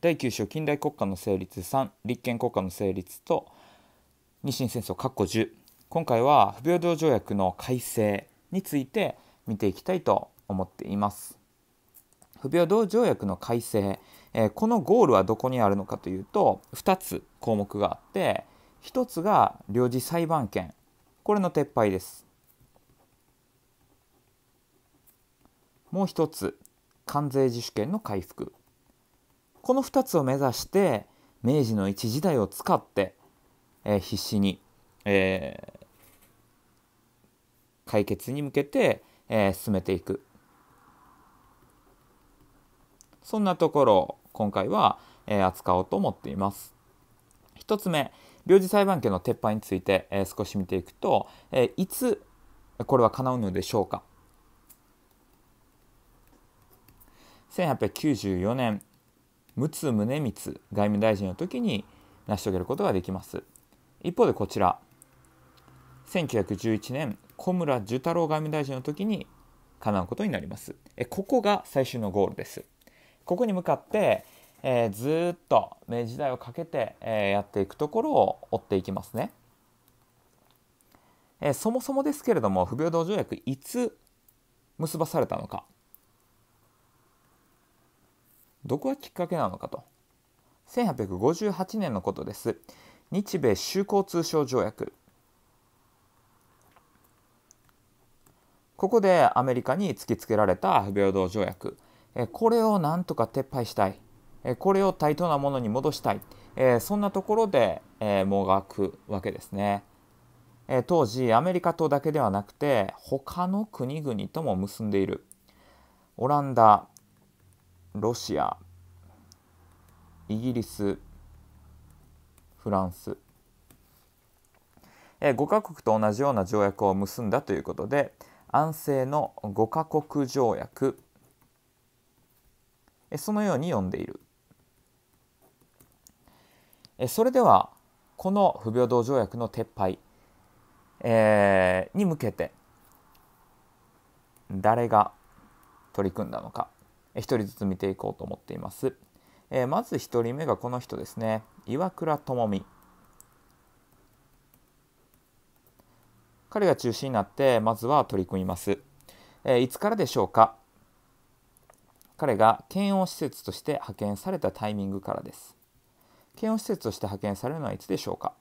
第9章近代国家の成立3立憲国家の成立と日清戦争括弧10今回は不平等条約の改正について見ていきたいと思っています不平等条約の改正、えー、このゴールはどこにあるのかというと2つ項目があって1つが領事裁判権これの撤廃ですもう1つ関税自主権の回復この2つを目指して明治の一時代を使って、えー、必死に、えー、解決に向けて、えー、進めていくそんなところを今回は、えー、扱おうと思っています。1つ目領事裁判権の撤廃について、えー、少し見ていくと、えー、いつこれは叶うのでしょうか1894年陸奥宗光外務大臣の時に成し遂げることができます一方でこちら1911年小村寿太郎外務大臣の時に叶うことになりますえここが最終のゴールですここに向かって、えー、ずっと明治時代をかけて、えー、やっていくところを追っていきますね、えー、そもそもですけれども不平等条約いつ結ばされたのかどこがきっかけなのかと1858年のことです日米修好通商条約ここでアメリカに突きつけられた不平等条約これをなんとか撤廃したいこれを対等なものに戻したいそんなところでもがくわけですね当時アメリカとだけではなくて他の国々とも結んでいるオランダロシアイギリスフランス、えー、5カ国と同じような条約を結んだということで安政の5カ国条約そのように呼んでいるそれではこの不平等条約の撤廃、えー、に向けて誰が取り組んだのか1人ずつ見ていこうと思っています。えー、まず1人目がこの人ですね。岩倉智美。彼が中心になって、まずは取り組みます。えー、いつからでしょうか彼が検温施設として派遣されたタイミングからです。検温施設として派遣されるのはいつでしょうか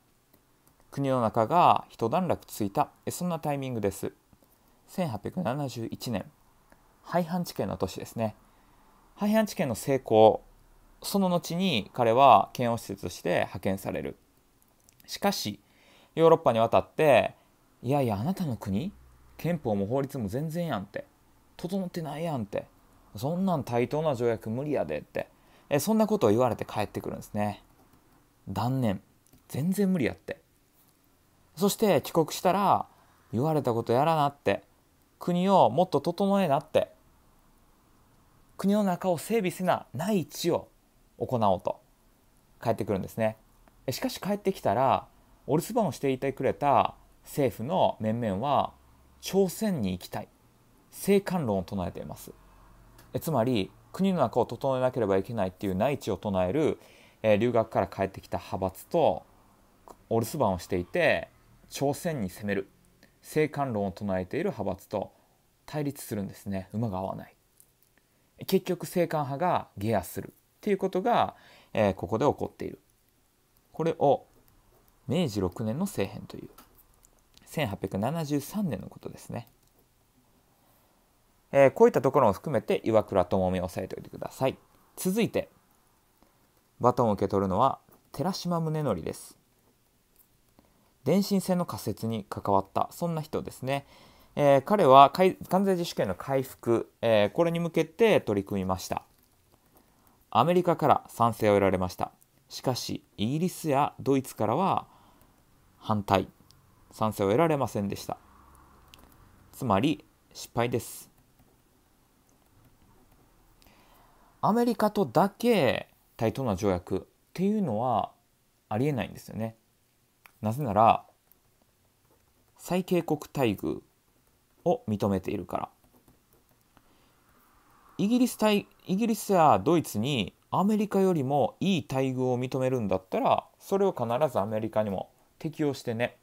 国の中が一段落ついた、そんなタイミングです。1871年、廃藩置県の年ですね。廃藩置県の成功その後に彼は嫌悪施設として派遣されるしかしヨーロッパに渡っていやいやあなたの国憲法も法律も全然やんって整ってないやんってそんなん対等な条約無理やでってえそんなことを言われて帰ってくるんですね断念全然無理やってそして帰国したら言われたことやらなって国をもっと整えなって国の中を整備せなない地を行おうと帰ってくるんですねしかし帰ってきたらお留守番をしていてくれた政府の面々は朝鮮に行きたい政官論を唱えていますつまり国の中を整えなければいけないっていう内地を唱える、えー、留学から帰ってきた派閥とお留守番をしていて朝鮮に攻める政官論を唱えている派閥と対立するんですね馬が合わない結局正観派が下野するっていうことが、えー、ここで起こっているこれを明治6年の政変という1873年のことですね、えー、こういったところも含めて岩倉智美を押さえておいてください続いてバトンを受け取るのは寺島宗則です電信線の仮説に関わったそんな人ですねえー、彼は関税自主権の回復、えー、これに向けて取り組みましたアメリカから賛成を得られましたしかしイギリスやドイツからは反対賛成を得られませんでしたつまり失敗ですアメリカとだけ対等な条約っていうのはありえないんですよねなぜなら最恵国待遇を認めているからイギリス対イギリスやドイツにアメリカよりもいい待遇を認めるんだったらそれを必ずアメリカにも適用してね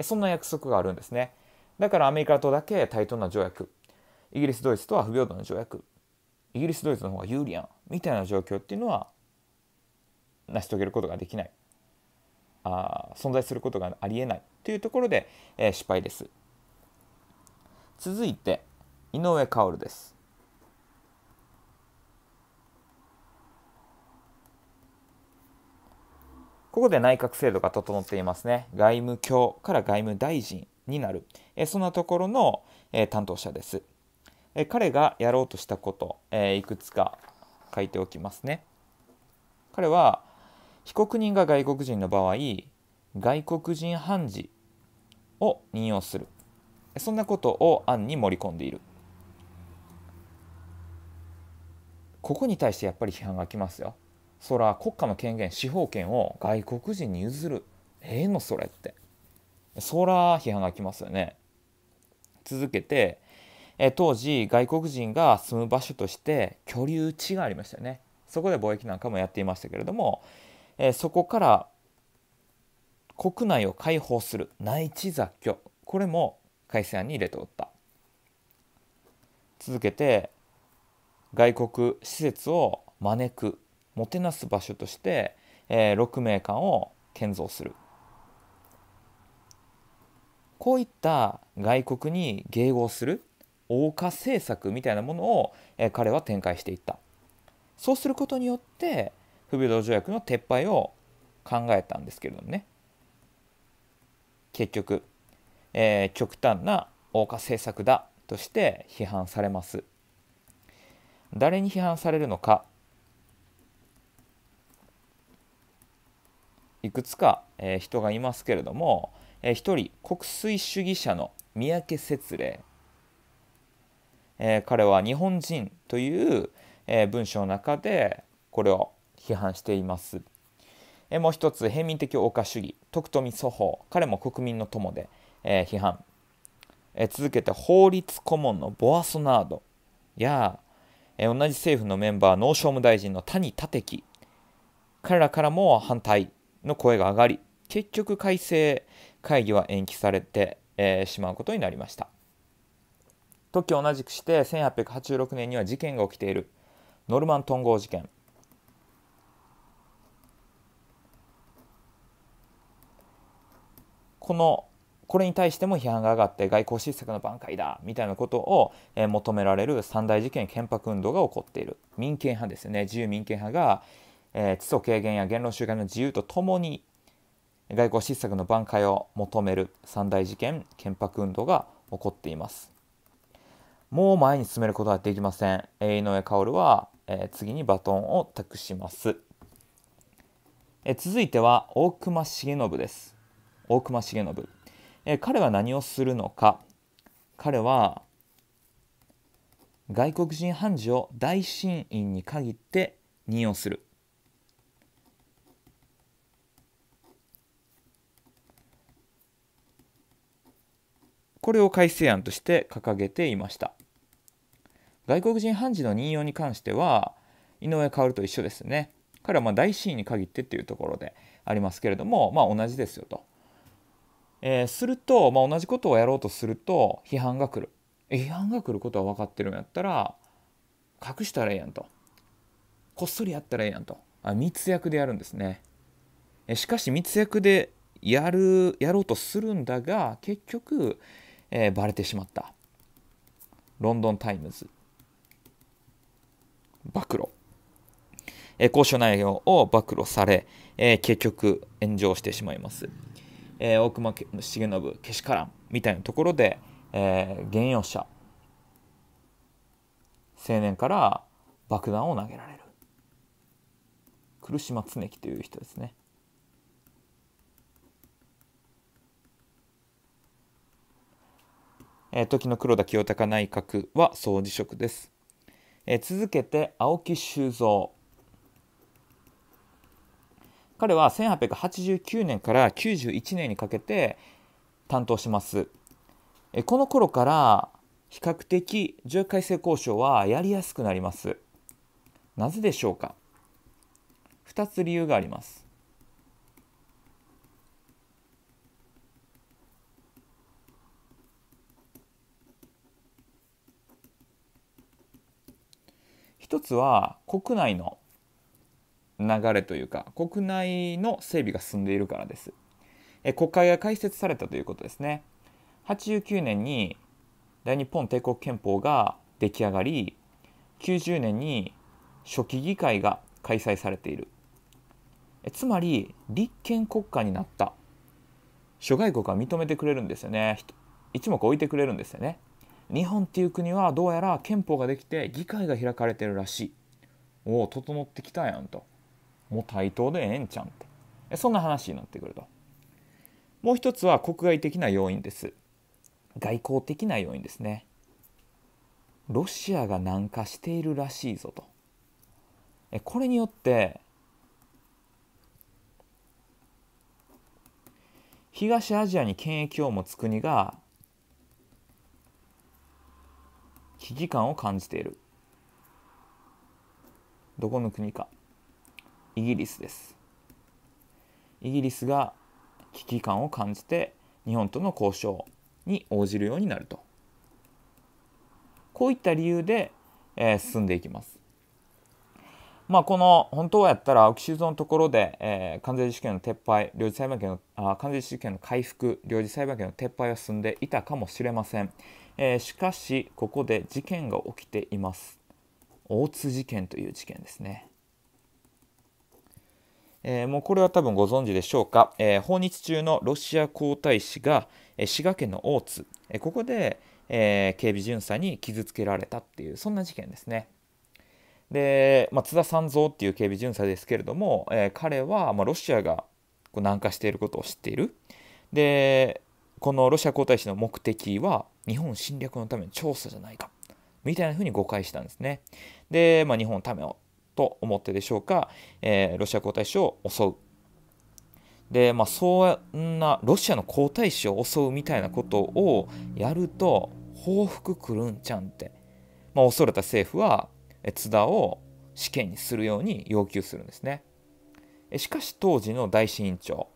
そんな約束があるんですねだからアメリカとだけ対等な条約イギリスドイツとは不平等な条約イギリスドイツの方が有利やんみたいな状況っていうのは成し遂げることができないあ存在することがありえないというところで、えー、失敗です。続いて井上薫ですここで内閣制度が整っていますね外務卿から外務大臣になるえそんなところの、え担当者ですえ彼がやろうとしたこと、えいくつか書いておきますね彼は被告人が外国人の場合外国人判事を任用するそんなことを案に盛り込んでいるここに対してやっぱり批判が来ますよそれは国家の権限司法権を外国人に譲るええー、のそれってそら批判が来ますよね続けてえ当時外国人が住む場所として居留地がありましたよねそこで貿易なんかもやっていましたけれども、えそこから国内を解放する内地雑居これも改正案に入れておった続けて外国施設を招くもてなす場所として、えー、鹿鳴館を建造するこういった外国に迎合する謳歌政策みたいなものを、えー、彼は展開していったそうすることによって不平等条約の撤廃を考えたんですけれどもね結局えー、極端な謳歌政策だとして批判されます誰に批判されるのかいくつか、えー、人がいますけれども、えー、一人国粋主義者の三宅節礼、えー、彼は「日本人」という、えー、文章の中でこれを批判しています。えー、もう一つ「平民的謳歌主義」徳富祖法彼も国民の友で「えー、批判、えー、続けて法律顧問のボアソナードや、えー、同じ政府のメンバー農商務大臣の谷立樹彼らからも反対の声が上がり結局改正会議は延期されて、えー、しまうことになりました時を同じくして1886年には事件が起きているノルマントン号事件このこれに対しても批判が上がって外交失策の挽回だみたいなことを、え求められる三大事件憲白運動が起こっている民権派ですね自由民権派が、えー、基礎軽減や言論集会の自由とともに外交失策の挽回を求める三大事件憲白運動が起こっていますもう前に進めることはできません井上薫は、えー、次にバトンを託しますえ続いては大隈重信です大隈重信え彼は何をするのか彼は外国人判事を大審院に限って任用するこれを改正案として掲げていました外国人判事の任用に関しては井上薫と一緒ですね彼はまあ大審院に限ってっていうところでありますけれども、まあ、同じですよとえー、すると、まあ、同じことをやろうとすると批判が来る批判が来ることは分かってるんやったら隠したらええやんとこっそりやったらええやんとあ密約でやるんですねしかし密約でやるやろうとするんだが結局、えー、バレてしまったロンドン・タイムズ暴露、えー、交渉内容を暴露され、えー、結局炎上してしまいますえー、大隈重信けしからんみたいなところで、えー、現用者青年から爆弾を投げられる来島常樹という人ですね。えー、時の黒田清隆内閣は総辞職です。えー、続けて青木修造彼は1889年から91年にかけて担当しますこの頃から比較的住改正交渉はやりやすくなりますなぜでしょうか2つ理由があります1つは国内の流れというか国内の整備が進んでいるからです。え国会が開設されたということですね。89年に大日本帝国憲法が出来上がり90年に初期議会が開催されているえつまり立憲国家になった諸外国は認めてくれるんですよね一目置いてくれるんですよね日本っていう国はどうやら憲法ができて議会が開かれてるらしいおお整ってきたやんともう対等でええんちゃうんってそんな話になってくるともう一つは国外的な要因です外交的な要因ですねロシアが南下しているらしいぞとこれによって東アジアに権益を持つ国が危機感を感じているどこの国かイギリスですイギリスが危機感を感じて日本との交渉に応じるようになるとこういった理由で、えー、進んでいきますまあ、この本当はやったら青木修造のところで、えー、関税自主権の撤廃領事裁判権のあ関税自主権の回復領事裁判権の撤廃は進んでいたかもしれません、えー、しかしここで事件が起きています大津事件という事件ですねえー、もうこれは多分ご存知でしょうか、えー、訪日中のロシア皇太子が、えー、滋賀県の大津、えここで、え警備巡査に傷つけられたっていうそんな事件ですね。で、まあ、津田三蔵っていう警備巡査ですけれども、え彼は、まあ、ロシアがこう南下していることを知っている。でこのロシア皇太子の目的は日本侵略のための調査じゃないかみたいなふうに誤解したんですね。で、まあ、日本をと思ってでしょうか、えー、ロシア皇太子を襲う。で、まあ、そんなロシアの皇太子を襲うみたいなことをやると報復くるんちゃんって、まあ、恐れた政府は津田を死刑にするように要求するんですね。しかし当時の大委員長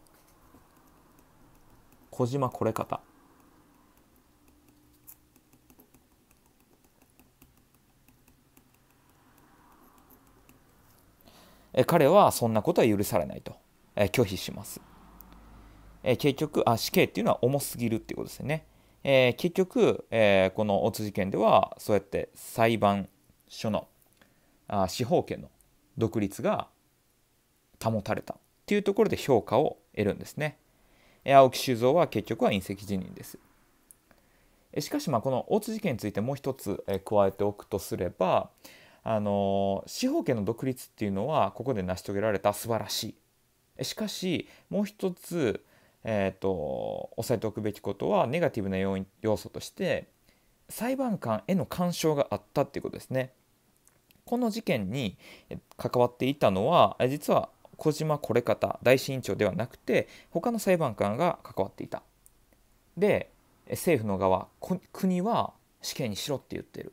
小島これ方彼はそんなことは許されないと拒否します。結局あ死刑っていうのは重すぎるっていうことですよね。え結局、えこの大津事件ではそうやって裁判所のあ司法権の独立が保たれたっていうところで評価を得るんですね。え青木修造は結局は隕石辞任です。えしかしまあこの大津事件についてもう一つ、え加えておくとすれば、あの司法権の独立っていうのはここで成し遂げられた素晴らしいしかしもう一つ、えーと、押さえておくべきことはネガティブな要因要素として裁判官への干渉があったっていうことですねこの事件に関わっていたのは実は小島これ方大審院長ではなくて他の裁判官が関わっていたで政府の側国は死刑にしろって言ってる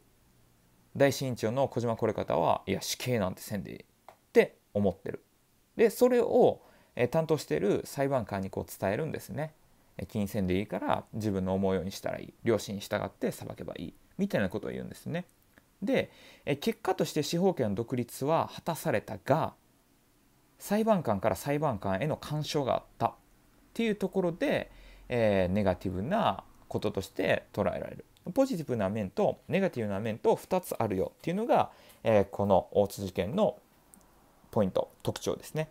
大身長の小島これ方はいや死刑なんてせんでいいって思ってる。でそれを担当している裁判官にこう伝えるんですね。金銭でいいから自分の思うようにしたらいい両親に従って裁けばいいみたいなことを言うんですね。で結果として司法権の独立は果たされたが裁判官から裁判官への干渉があったっていうところで、えー、ネガティブなこととして捉えられる。ポジティブな面とネガティブな面と2つあるよっていうのが、えー、この大津事件のポイント特徴ですね。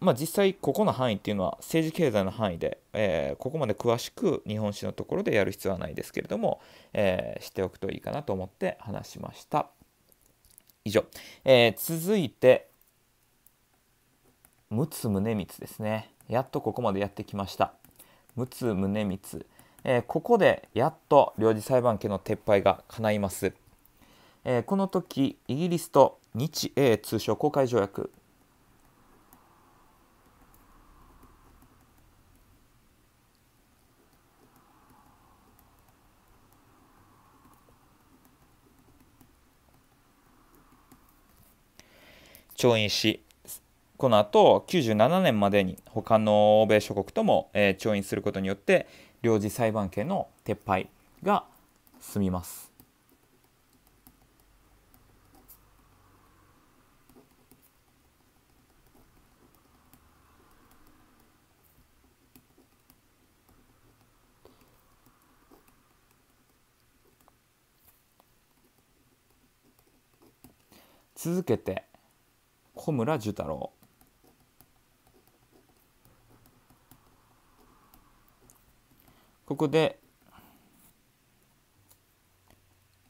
まあ、実際ここの範囲っていうのは政治経済の範囲で、えー、ここまで詳しく日本史のところでやる必要はないですけれども、えー、しておくといいかなと思って話しました。以上、えー、続いて陸奥宗光ですねやっとここまでやってきました陸奥宗光えー、ここでやっと領事裁判権の撤廃が叶います、えー、この時イギリスと日英通商公開条約調印しこの後97年までに他の欧米諸国とも、えー、調印することによって領事裁判権の撤廃が済みます。続けて小村寿太郎ここで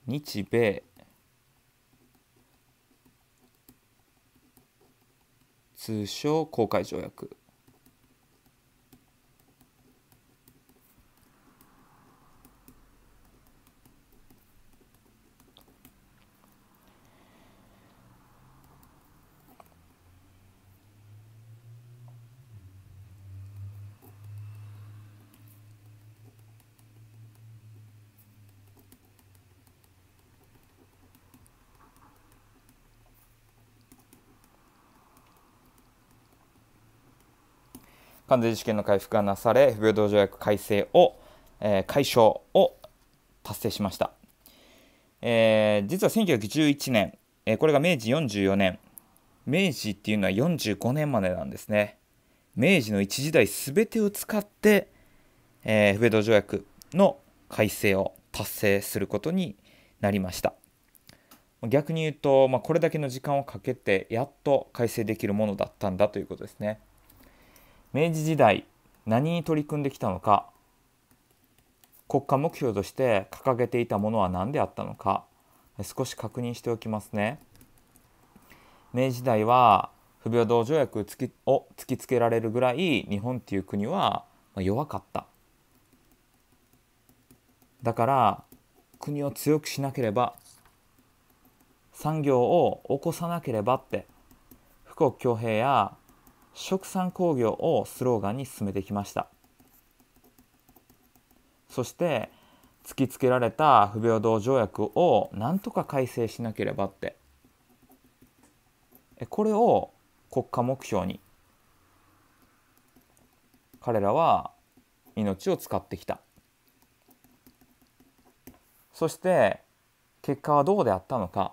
日米通商公開条約関税事件の回復がなされ不平等条約改正を、えー、解消を達成しました、えー、実は1911年、えー、これが明治44年明治っていうのは45年までなんですね明治の一時代すべてを使って、えー、不平等条約の改正を達成することになりました逆に言うと、まあ、これだけの時間をかけてやっと改正できるものだったんだということですね。明治時代何に取り組んできたのか国家目標として掲げていたものは何であったのか少し確認しておきますね。明治時代は不平等条約を突きつけられるぐらい日本っていう国は弱かっただから国を強くしなければ産業を起こさなければって富国強兵や食産工業をスローガンに進めてきましたそして突きつけられた不平等条約をなんとか改正しなければってこれを国家目標に彼らは命を使ってきたそして結果はどうであったのか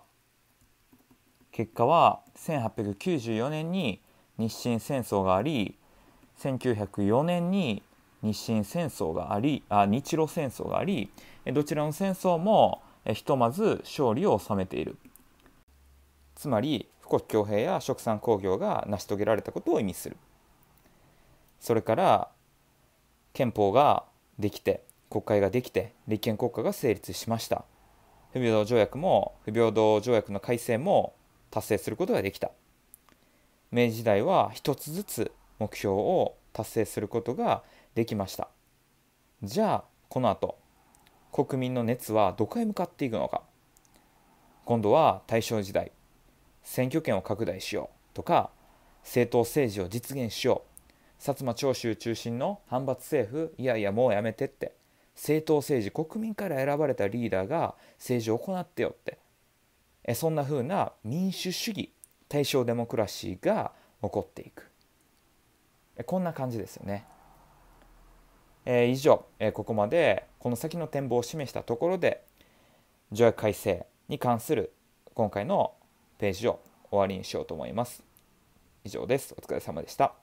結果は1894年に日清戦争があり1904年に日清戦争がありあ日露戦争がありどちらの戦争もひとまず勝利を収めているつまり富国強兵や殖産興業が成し遂げられたことを意味するそれから憲法ができて国会ができて立憲国家が成立しました不平等条約も不平等条約の改正も達成することができた明治時代は一つずつ目標を達成することができましたじゃあこの後国民の熱はどこへ向かっていくのか今度は大正時代選挙権を拡大しようとか政党政治を実現しよう薩摩長州中心の反発政府いやいやもうやめてって政党政治国民から選ばれたリーダーが政治を行ってよってえそんな風な民主主義対象デモクラシーが起こっていくこんな感じですよね。えー、以上、えー、ここまでこの先の展望を示したところで条約改正に関する今回のページを終わりにしようと思います。以上です。お疲れ様でした。